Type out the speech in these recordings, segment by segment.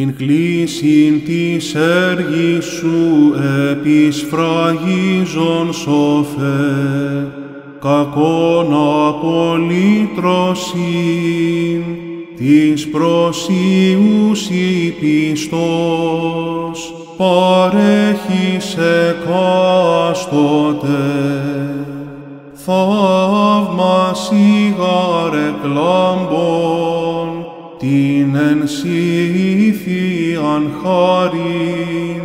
την κλίσιν της έργης σου επισφραγίζον σοφέ, κακόν απολύτρωσιν της προσίους πιστό πιστός, παρέχει σε κάστοτε. Θαύμα σιγάρε κλαμπών, την ενσύ δίαν χάριν,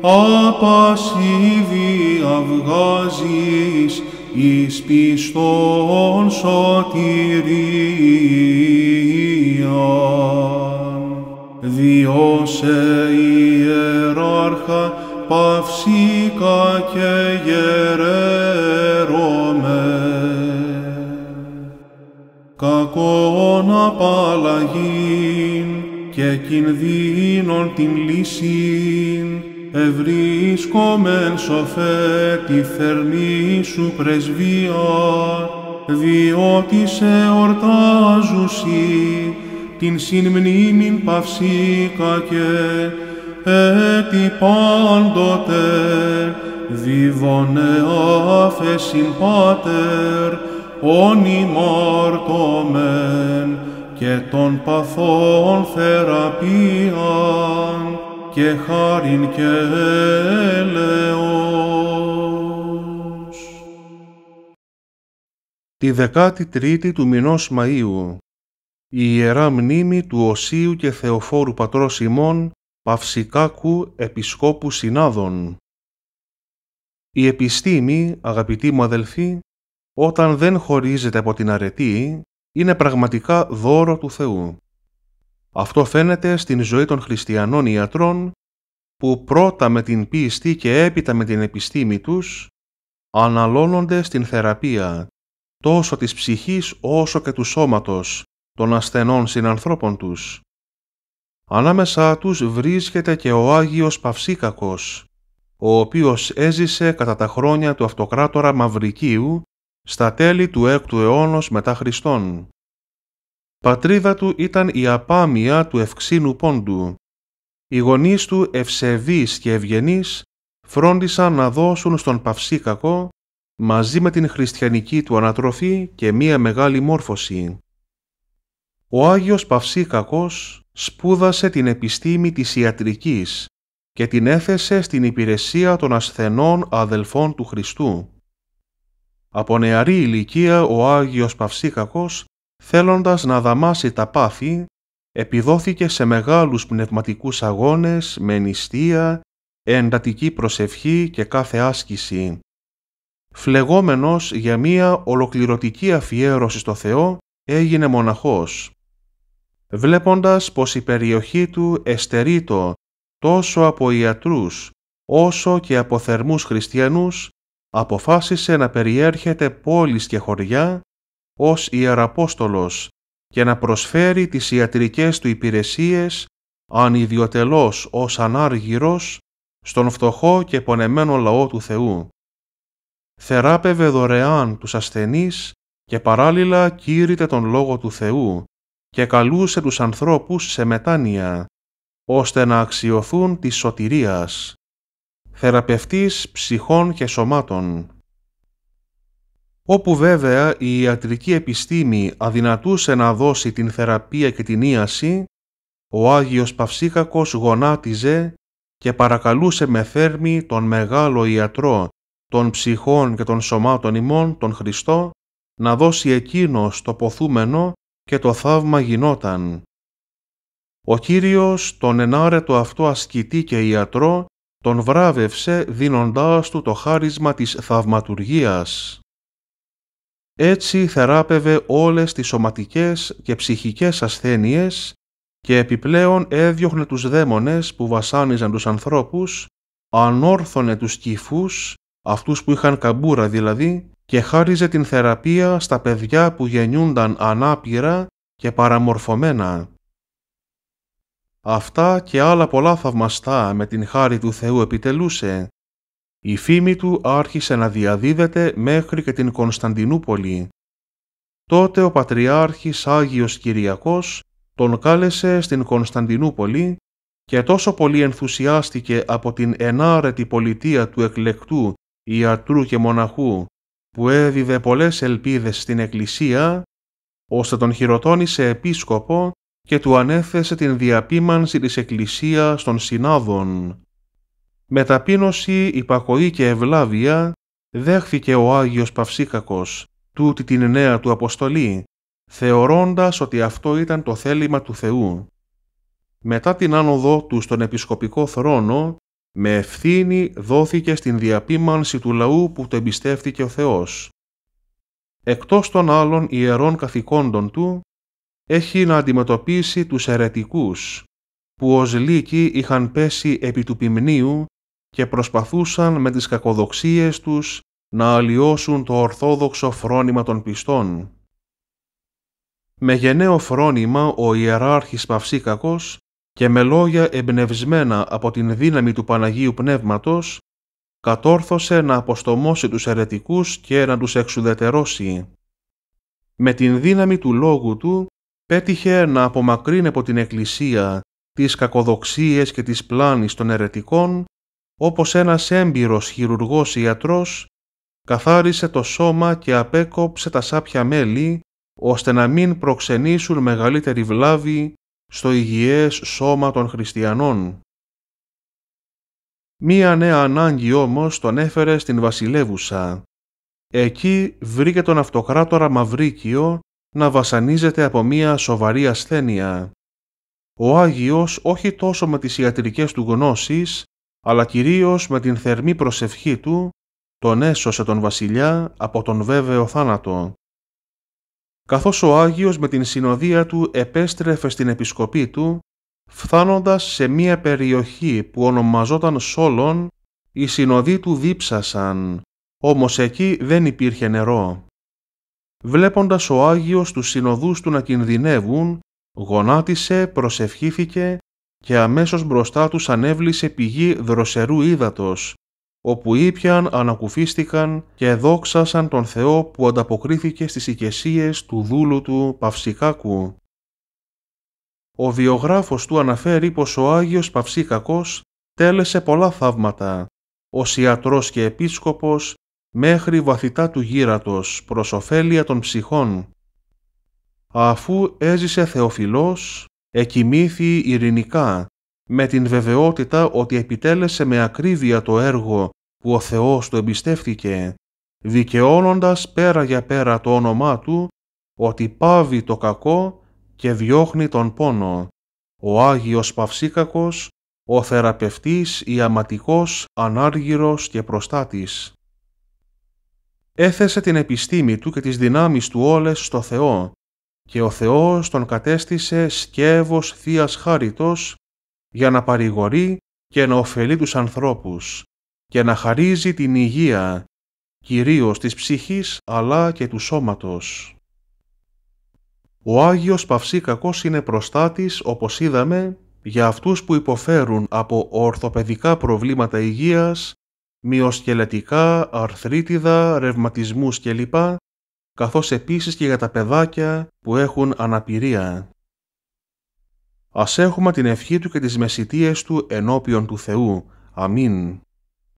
απασίβη αυγάζεις, εις πιστόν σωτηρίαν. Διώσε ιεράρχα, παυσίκα και γερερομε Κακόν απαλλαγή, και κινδύνων την λύσιν, ευρίσκομεν σοφέ τη θερμή σου πρεσβεία, διότι σε ορτάζουσι την συνμνήμην παυσίκα και έτη πάντοτε δίδωνε άφεσιν πάτερ όνιμαρτωμεν και των παθών θεραπείαν και χάριν και έλεος. Τη 13η του μηνός Μαΐου, η Ιερά Μνήμη του Οσίου και Θεοφόρου Πατρός ημών, Παυσικάκου Επισκόπου Συνάδων. Η επιστήμη, παυσικακου επισκοπου συναδων η επιστημη αγαπητοι μου αδελφοί, όταν δεν χωρίζεται από την αρετή, είναι πραγματικά δώρο του Θεού. Αυτό φαίνεται στην ζωή των χριστιανών ιατρών που πρώτα με την πίστη και έπειτα με την επιστήμη τους αναλώνονται στην θεραπεία τόσο της ψυχής όσο και του σώματος των ασθενών συνανθρώπων τους. Ανάμεσά τους βρίσκεται και ο Άγιος Παυσίκακος, ο οποίος έζησε κατά τα χρόνια του αυτοκράτορα Μαυρικίου στα τέλη του 6ου αιώνα μετά Χριστόν. Πατρίδα του ήταν η απάμια του ευξήνου πόντου. Οι γονείς του ευσεβείς και ευγενείς φρόντισαν να δώσουν στον Παυσίκακο μαζί με την χριστιανική του ανατροφή και μία μεγάλη μόρφωση. Ο Άγιος Παυσίκακος σπούδασε την επιστήμη της ιατρικής και την έθεσε στην υπηρεσία των ασθενών αδελφών του Χριστού. Από νεαρή ηλικία ο Άγιος Παυσίκακος, θέλοντας να δαμάσει τα πάθη, επιδόθηκε σε μεγάλους πνευματικούς αγώνες με νηστεία, εντατική προσευχή και κάθε άσκηση. Φλεγόμενος για μία ολοκληρωτική αφιέρωση στο Θεό, έγινε μοναχός. Βλέποντας πως η περιοχή του εστερείτο τόσο από ιατρούς όσο και από θερμούς χριστιανούς, αποφάσισε να περιέρχεται πόλεις και χωριά ως Ιεραπόστολος και να προσφέρει τις ιατρικές του υπηρεσίες ιδιωτελώς ως ανάργυρος στον φτωχό και πονεμένο λαό του Θεού. Θεράπευε δωρεάν τους ασθενείς και παράλληλα κήρυτε τον Λόγο του Θεού και καλούσε τους ανθρώπους σε μετάνοια, ώστε να αξιωθούν της σωτηρίας θεραπευτής ψυχών και σωμάτων. Όπου βέβαια η ιατρική επιστήμη αδυνατούσε να δώσει την θεραπεία και την ίαση, ο Άγιος Παυσίκακος γονάτιζε και παρακαλούσε με θέρμη τον μεγάλο ιατρό των ψυχών και των σωμάτων ημών, τον Χριστό, να δώσει εκείνος το ποθούμενο και το θαύμα γινόταν. Ο Κύριος τον ενάρετο αυτό ασκητή και ιατρό τον βράβευσε δίνοντάς του το χάρισμα της θαυματουργίας. Έτσι θεράπευε όλες τις σωματικές και ψυχικές ασθένειες και επιπλέον έδιωχνε τους δαίμονες που βασάνιζαν τους ανθρώπους, ανόρθωνε τους κυφούς, αυτούς που είχαν καμπούρα δηλαδή, και χάριζε την θεραπεία στα παιδιά που γεννιούνταν ανάπηρα και παραμορφωμένα. Αυτά και άλλα πολλά θαυμαστά με την χάρη του Θεού επιτελούσε. Η φήμη του άρχισε να διαδίδεται μέχρι και την Κωνσταντινούπολη. Τότε ο Πατριάρχης Άγιος Κυριακός τον κάλεσε στην Κωνσταντινούπολη και τόσο πολύ ενθουσιάστηκε από την ενάρετη πολιτεία του εκλεκτού ιατρού και μοναχού που έδιδε πολλές ελπίδες στην Εκκλησία, ώστε τον χειροτώνησε επίσκοπο και του ανέθεσε την διαπίμανση της Εκκλησίας των Συνάδων. Με ταπείνωση, υπακοή και ευλάβεια δέχθηκε ο Άγιος Παυσίκακος τούτη την νέα του αποστολή, θεωρώντας ότι αυτό ήταν το θέλημα του Θεού. Μετά την άνοδό του στον επισκοπικό θρόνο, με ευθύνη δόθηκε στην διαπίμανση του λαού που το εμπιστεύτηκε ο Θεός. Εκτός των άλλων ιερών καθηκόντων του, έχει να αντιμετωπίσει τους αιρετικούς, που ως λύκοι είχαν πέσει επί του πυμνίου και προσπαθούσαν με τις κακοδοξίες τους να αλλοιώσουν το ορθόδοξο φρόνημα των πιστών. Με γενναίο φρόνημα ο ιεράρχης Παυσίκακος και με λόγια εμπνευσμένα από την δύναμη του Παναγίου Πνεύματος, κατόρθωσε να αποστομώσει τους αιρετικούς και να τους εξουδετερώσει. Με την δύναμη του λόγου του πέτυχε να απομακρύνει από την Εκκλησία τις κακοδοξίες και τις πλάνεις των ερετικών, όπως ένας έμπειρος χειρουργός ιατρός καθάρισε το σώμα και απέκοψε τα σάπια μέλη, ώστε να μην προξενήσουν μεγαλύτερη βλάβη στο υγιές σώμα των χριστιανών. Μία νέα ανάγκη όμως τον έφερε στην βασιλεύουσα. Εκεί βρήκε τον αυτοκράτορα Μαυρίκιο να βασανίζεται από μία σοβαρή ασθένεια. Ο Άγιος όχι τόσο με τις ιατρικές του γνώσεις, αλλά κυρίως με την θερμή προσευχή του, τον έσωσε τον βασιλιά από τον βέβαιο θάνατο. Καθώς ο Άγιος με την συνοδεία του επέστρεφε στην επισκοπή του, φθάνοντας σε μία περιοχή που ονομαζόταν Σόλων, οι συνοδοί του δίψασαν, όμως εκεί δεν υπήρχε νερό βλέποντας ο Άγιος τους συνοδούς του να κινδυνεύουν, γονάτισε, προσευχήθηκε και αμέσως μπροστά τους ανέβλησε πηγή δροσερού ύδατος, όπου ήπιαν, ανακουφίστηκαν και δόξασαν τον Θεό που ανταποκρίθηκε στις ηκεσίες του δούλου του Παυσικάκου. Ο βιογράφος του αναφέρει πως ο Άγιος Παυσίκακος τέλεσε πολλά θαύματα, ως ιατρός και επίσκοπος μέχρι βαθυτά του γύρατος προς ωφέλεια των ψυχών. Αφού έζησε θεοφιλός, εκοιμήθη ειρηνικά, με την βεβαιότητα ότι επιτέλεσε με ακρίβεια το έργο που ο Θεός του εμπιστεύτηκε, δικαιώνοντας πέρα για πέρα το όνομά του ότι πάβει το κακό και διώχνει τον πόνο. Ο Άγιος Παυσίκακος, ο θεραπευτής ιαματικός ανάργυρος και προστάτης έθεσε την επιστήμη του και τις δυνάμεις του όλες στο Θεό και ο Θεός τον κατέστησε σκεύος θείας χάριτος για να παρηγορεί και να ωφελεί τους ανθρώπους και να χαρίζει την υγεία, κυρίως της ψυχής αλλά και του σώματος. Ο Άγιος Παυσίκακος είναι προστάτης, όπως είδαμε, για αυτούς που υποφέρουν από ορθοπαιδικά προβλήματα υγείας μυοσκελετικά, αρθρίτιδα, ρευματισμούς κλπ, καθώς επίσης και για τα παιδάκια που έχουν αναπηρία. Ας έχουμε την ευχή Του και τις μεσητείες Του ενώπιον του Θεού. Αμήν.